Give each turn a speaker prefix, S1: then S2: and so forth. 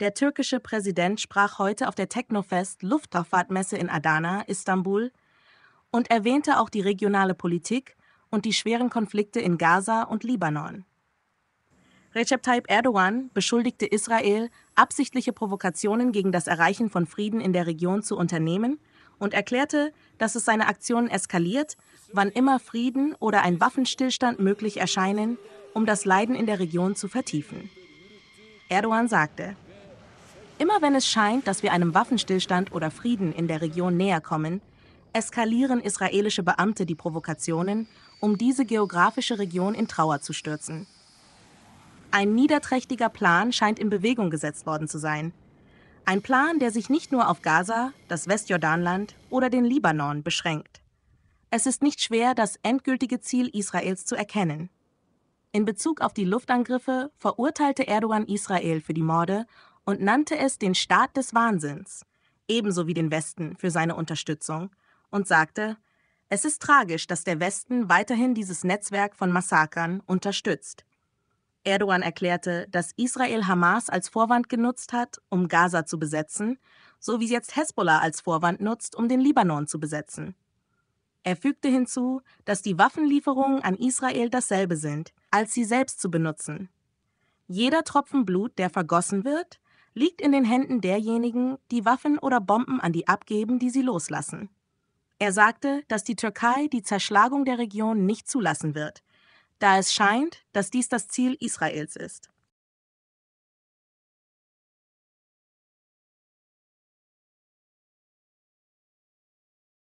S1: Der türkische Präsident sprach heute auf der Technofest Luftfahrtmesse in Adana, Istanbul, und erwähnte auch die regionale Politik und die schweren Konflikte in Gaza und Libanon. Recep Tayyip Erdogan beschuldigte Israel, absichtliche Provokationen gegen das Erreichen von Frieden in der Region zu unternehmen und erklärte, dass es seine Aktionen eskaliert, wann immer Frieden oder ein Waffenstillstand möglich erscheinen, um das Leiden in der Region zu vertiefen. Erdogan sagte, Immer wenn es scheint, dass wir einem Waffenstillstand oder Frieden in der Region näher kommen, eskalieren israelische Beamte die Provokationen, um diese geografische Region in Trauer zu stürzen. Ein niederträchtiger Plan scheint in Bewegung gesetzt worden zu sein. Ein Plan, der sich nicht nur auf Gaza, das Westjordanland oder den Libanon beschränkt. Es ist nicht schwer, das endgültige Ziel Israels zu erkennen. In Bezug auf die Luftangriffe verurteilte Erdogan Israel für die Morde und nannte es den Staat des Wahnsinns, ebenso wie den Westen, für seine Unterstützung und sagte, es ist tragisch, dass der Westen weiterhin dieses Netzwerk von Massakern unterstützt. Erdogan erklärte, dass Israel Hamas als Vorwand genutzt hat, um Gaza zu besetzen, so wie jetzt Hezbollah als Vorwand nutzt, um den Libanon zu besetzen. Er fügte hinzu, dass die Waffenlieferungen an Israel dasselbe sind, als sie selbst zu benutzen. Jeder Tropfen Blut, der vergossen wird, liegt in den Händen derjenigen, die Waffen oder Bomben an die abgeben, die sie loslassen. Er sagte, dass die Türkei die Zerschlagung der Region nicht zulassen wird, da es scheint, dass dies das Ziel Israels ist.